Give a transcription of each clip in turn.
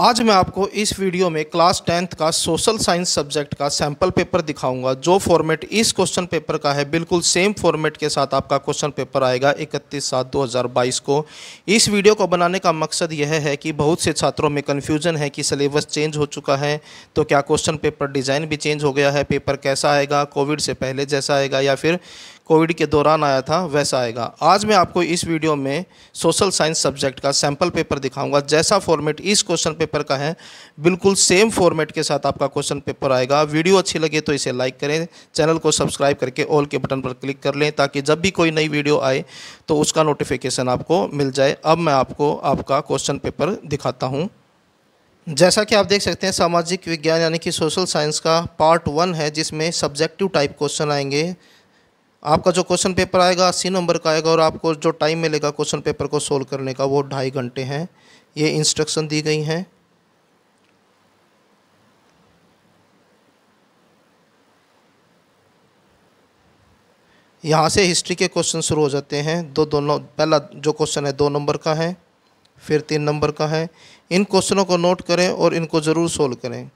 आज मैं आपको इस वीडियो में क्लास टेंथ का सोशल साइंस सब्जेक्ट का सैम्पल पेपर दिखाऊंगा जो फॉर्मेट इस क्वेश्चन पेपर का है बिल्कुल सेम फॉर्मेट के साथ आपका क्वेश्चन पेपर आएगा 31 सात 2022 को इस वीडियो को बनाने का मकसद यह है कि बहुत से छात्रों में कन्फ्यूजन है कि सिलेबस चेंज हो चुका है तो क्या क्वेश्चन पेपर डिज़ाइन भी चेंज हो गया है पेपर कैसा आएगा कोविड से पहले जैसा आएगा या फिर कोविड के दौरान आया था वैसा आएगा आज मैं आपको इस वीडियो में सोशल साइंस सब्जेक्ट का सैम्पल पेपर दिखाऊंगा जैसा फॉर्मेट इस क्वेश्चन पेपर का है बिल्कुल सेम फॉर्मेट के साथ आपका क्वेश्चन पेपर आएगा वीडियो अच्छी लगे तो इसे लाइक करें चैनल को सब्सक्राइब करके ऑल के बटन पर क्लिक कर लें ताकि जब भी कोई नई वीडियो आए तो उसका नोटिफिकेशन आपको मिल जाए अब मैं आपको आपका क्वेश्चन पेपर दिखाता हूँ जैसा कि आप देख सकते हैं सामाजिक विज्ञान यानी कि सोशल साइंस का पार्ट वन है जिसमें सब्जेक्टिव टाइप क्वेश्चन आएंगे आपका जो क्वेश्चन पेपर आएगा अस्सी नंबर का आएगा और आपको जो टाइम मिलेगा क्वेश्चन पेपर को सोल्व करने का वो ढाई घंटे हैं ये इंस्ट्रक्शन दी गई हैं यहाँ से हिस्ट्री के क्वेश्चन शुरू हो जाते हैं दो दोनों पहला जो क्वेश्चन है दो नंबर का है फिर तीन नंबर का है इन क्वेश्चनों को नोट करें और इनको ज़रूर सोल्व करें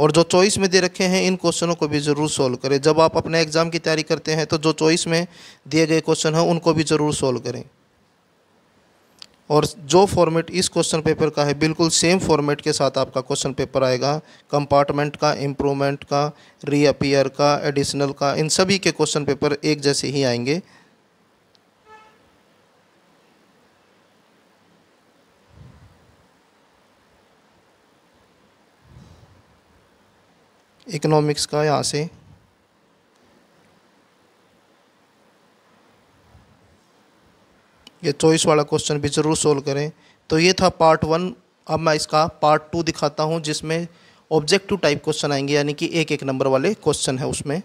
और जो चॉइस में दे रखे हैं इन क्वेश्चनों को भी ज़रूर सोल्व करें जब आप अपने एग्ज़ाम की तैयारी करते हैं तो जो चॉइस में दिए गए क्वेश्चन हैं उनको भी ज़रूर सोल्व करें और जो फॉर्मेट इस क्वेश्चन पेपर का है बिल्कुल सेम फॉर्मेट के साथ आपका क्वेश्चन पेपर आएगा कंपार्टमेंट का इम्प्रूवमेंट का रीअपियर का एडिशनल का इन सभी के क्वेश्चन पेपर एक जैसे ही आएंगे इकोनॉमिक्स का यहाँ से ये चॉइस वाला क्वेश्चन भी ज़रूर सोल्व करें तो ये था पार्ट वन अब मैं इसका पार्ट टू दिखाता हूँ जिसमें ऑब्जेक्टिव टाइप क्वेश्चन आएंगे यानी कि एक एक नंबर वाले क्वेश्चन है उसमें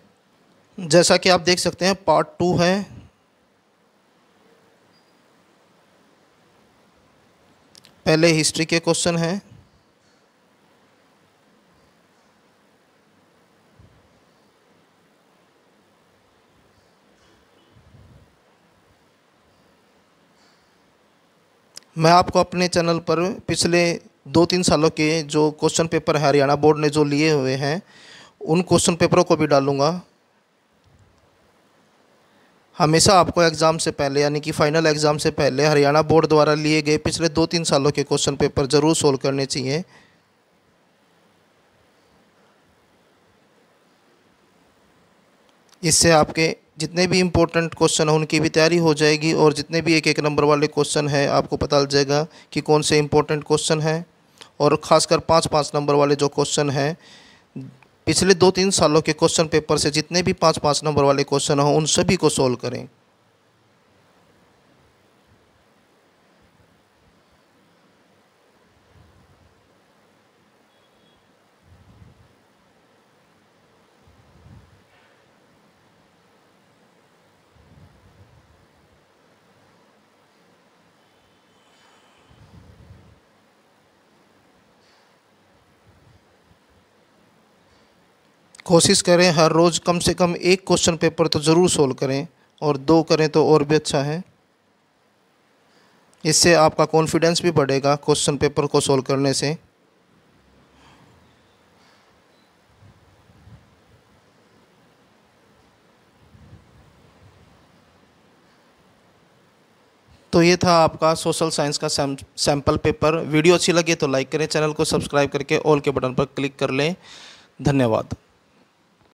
जैसा कि आप देख सकते हैं पार्ट टू है पहले हिस्ट्री के क्वेश्चन हैं मैं आपको अपने चैनल पर पिछले दो तीन सालों के जो क्वेश्चन पेपर हरियाणा बोर्ड ने जो लिए हुए हैं उन क्वेश्चन पेपरों को भी डालूँगा हमेशा आपको एग्ज़ाम से पहले यानी कि फ़ाइनल एग्ज़ाम से पहले हरियाणा बोर्ड द्वारा लिए गए पिछले दो तीन सालों के क्वेश्चन पेपर ज़रूर सोल्व करने चाहिए इससे आपके जितने भी इम्पोर्टेंट क्वेश्चन हैं उनकी भी तैयारी हो जाएगी और जितने भी एक एक नंबर वाले क्वेश्चन हैं आपको पता चल जाएगा कि कौन से इम्पोर्टेंट क्वेश्चन हैं और ख़ासकर पाँच पाँच नंबर वाले जो क्वेश्चन हैं पिछले दो तीन सालों के क्वेश्चन पेपर से जितने भी पाँच पाँच नंबर वाले क्वेश्चन हों उन सभी को सोल्व करें कोशिश करें हर रोज़ कम से कम एक क्वेश्चन पेपर तो ज़रूर सोल्व करें और दो करें तो और भी अच्छा है इससे आपका कॉन्फिडेंस भी बढ़ेगा क्वेश्चन पेपर को सोल्व करने से तो ये था आपका सोशल साइंस का सैंपल पेपर वीडियो अच्छी लगी तो लाइक करें चैनल को सब्सक्राइब करके ऑल के बटन पर क्लिक कर लें धन्यवाद